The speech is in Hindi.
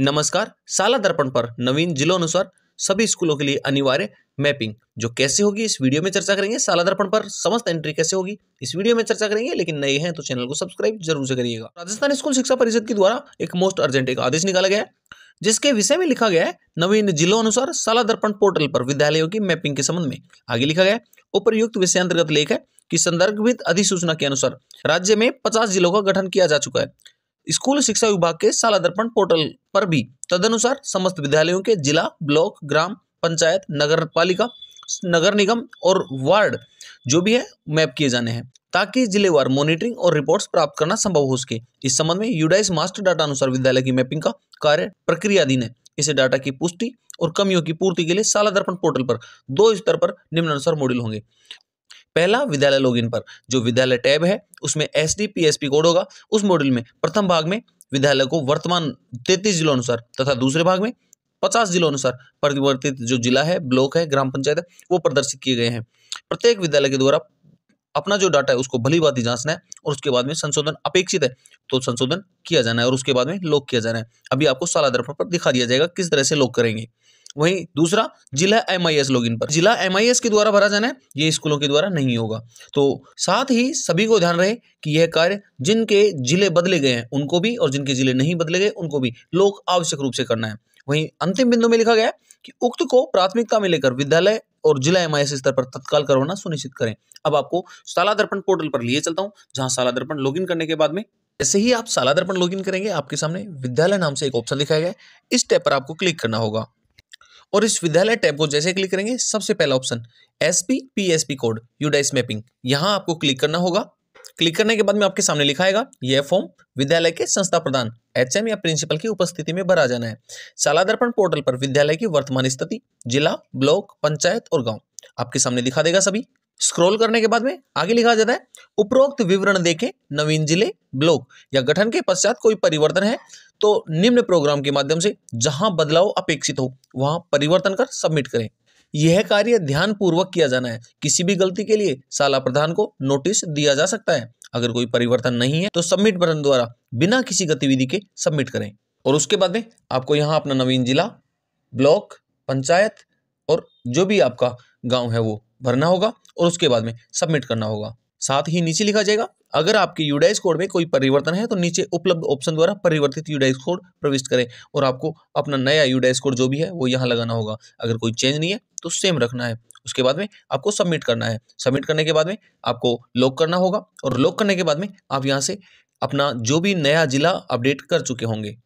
नमस्कार साला दर्पण पर नवीन जिलों अनुसार सभी स्कूलों के लिए अनिवार्य मैपिंग जो कैसे होगी इस वीडियो में चर्चा करेंगे साला दर्पण पर समस्त एंट्री कैसे होगी इस वीडियो में चर्चा करेंगे लेकिन नए हैं तो चैनल को सब्सक्राइब जरूर से करिएगा राजस्थान स्कूल शिक्षा परिषद के द्वारा एक मोस्ट अर्जेंट एक आदेश निकाला गया जिसके विषय में लिखा गया है नवीन जिलों अनुसार साला दर्पण पोर्टल पर विद्यालयों की मैपिंग के संबंध में आगे लिखा गया उपरयुक्त विषय अंतर्गत लेख है कि संदर्भित अधिसूचना के अनुसार राज्य में पचास जिलों का गठन किया जा चुका है स्कूल शिक्षा विभाग के शाला दर्पण पोर्टल पर भी तदनुसार समस्त विद्यालयों के जिला ब्लॉक ग्राम पंचायत नगर पालिका नगर निगम और वार्ड जो भी है मैप किए जाने हैं ताकि जिलेवार मॉनिटरिंग और रिपोर्ट्स प्राप्त करना संभव हो सके इस संबंध में यूडाइस मास्टर डाटा अनुसार विद्यालय की मैपिंग का कार्य प्रक्रियाधीन है इसे डाटा की पुष्टि और कमियों की पूर्ति के लिए साला दर्पण पोर्टल पर दो स्तर पर निम्नानुसार मॉड्यूल होंगे पहला विद्यालय लॉगिन पर जो विद्यालय टैब है उसमें S D P S P code होगा उस मॉड्यूल में प्रथम भाग में विद्यालय को वर्तमान तैतीस जिलों अनुसार तथा दूसरे भाग में पचास जिलों अनुसार परिवर्तित जो जिला है ब्लॉक है ग्राम पंचायत है वो प्रदर्शित किए गए हैं प्रत्येक विद्यालय के द्वारा अपना जो डाटा है उसको भली बाती जांचना है और उसके बाद में संशोधन अपेक्षित है तो संशोधन किया जाना है और उसके बाद में लॉक किया जाना है अभी आपको साला दर्पण पर दिखा दिया जाएगा किस तरह से लॉक करेंगे वहीं दूसरा जिला एम आई एस लॉगिन पर जिला एम आई एस के द्वारा भरा जाना है ये स्कूलों के द्वारा नहीं होगा तो साथ ही सभी को ध्यान रहे कि यह कार्य जिनके जिले बदले गए हैं उनको भी और जिनके जिले नहीं बदले गए उनको भी लोग आवश्यक रूप से करना है वहीं अंतिम बिंदु में लिखा गया कि उक्त को प्राथमिकता में लेकर विद्यालय और जिला एम स्तर पर तत्काल करवाना सुनिश्चित करें अब आपको साला दर्पण पोर्टल पर लिए चलता हूँ जहाँ साला दर्पण लॉगिन करने के बाद में जैसे ही आप साला दर्पण लॉगिन करेंगे आपके सामने विद्यालय नाम से एक ऑप्शन दिखाया गया इस टेप पर आपको क्लिक करना होगा और इस विद्यालय टैब को जैसे क्लिक करेंगे सबसे पहला option S P P S P code UDISE mapping यहाँ आपको क्लिक करना होगा क्लिक करने के बाद में आपके सामने लिखाएगा यह फॉर्म विद्यालय के संस्था प्रधान एच या प्रिंसिपल की उपस्थिति में भरा जाना है शाला दर्पण पोर्टल पर विद्यालय की वर्तमान स्थिति जिला ब्लॉक पंचायत और गांव आपके सामने दिखा देगा सभी स्क्रॉल करने के बाद में आगे लिखा जाता है उपरोक्त विवरण देखें नवीन जिले ब्लॉक या गठन के पश्चात कोई परिवर्तन है तो निम्न प्रोग्राम के माध्यम से जहां बदलाव अपेक्षित हो वहां परिवर्तन कर सबमिट करें यह कार्य ध्यानपूर्वक किया जाना है किसी भी गलती के लिए साला प्रधान को नोटिस दिया जा सकता है अगर कोई परिवर्तन नहीं है तो सबमिट बटन द्वारा बिना किसी गतिविधि के सबमिट करें और उसके बाद में आपको यहाँ अपना नवीन जिला ब्लॉक पंचायत और जो भी आपका गांव है वो भरना होगा और उसके बाद में सबमिट करना होगा साथ ही नीचे लिखा जाएगा अगर आपके यूडाइस कोड में कोई परिवर्तन है तो नीचे उपलब्ध ऑप्शन द्वारा परिवर्तित यूडाइस कोड प्रविष्ट करें और आपको अपना नया यूडाइस कोड जो भी है वो यहाँ लगाना होगा अगर कोई चेंज नहीं है तो सेम रखना है उसके बाद में आपको सबमिट करना है सबमिट करने के बाद में आपको लॉक करना होगा और लॉक करने के बाद में आप यहाँ से अपना जो भी नया जिला अपडेट कर चुके होंगे